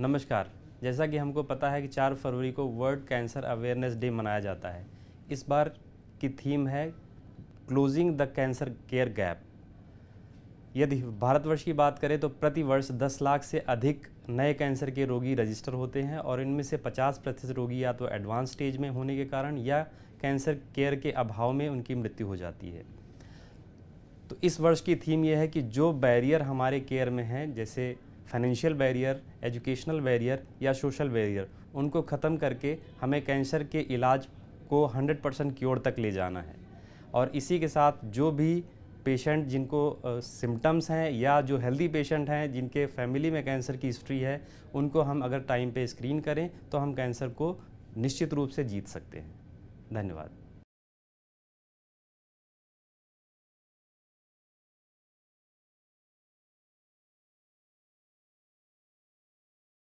नमस्कार जैसा कि हमको पता है कि चार फरवरी को वर्ल्ड कैंसर अवेयरनेस डे मनाया जाता है इस बार की थीम है closing the cancer care gap यदि भारतवर्ष की बात करें तो प्रति वर्ष दस लाख से अधिक नए कैंसर के रोगी रजिस्टर होते हैं और इनमें से 50 प्रतिशत रोगी या तो एडवांस स्टेज में होने के कारण या कैंसर केयर के अभाव में उनकी मृत्यु हो जाती है तो इस वर्ष की थीम यह है कि जो बैरियर हमारे केयर में हैं जैसे फाइनेंशियल बैरियर एजुकेशनल बैरियर या सोशल बैरियर उनको ख़त्म करके हमें कैंसर के इलाज को 100 परसेंट क्योर तक ले जाना है और इसी के साथ जो भी पेशेंट जिनको सिम्टम्स हैं या जो हेल्दी पेशेंट हैं जिनके फैमिली में कैंसर की हिस्ट्री है उनको हम अगर टाइम पे स्क्रीन करें तो हम कैंसर को निश्चित रूप से जीत सकते हैं धन्यवाद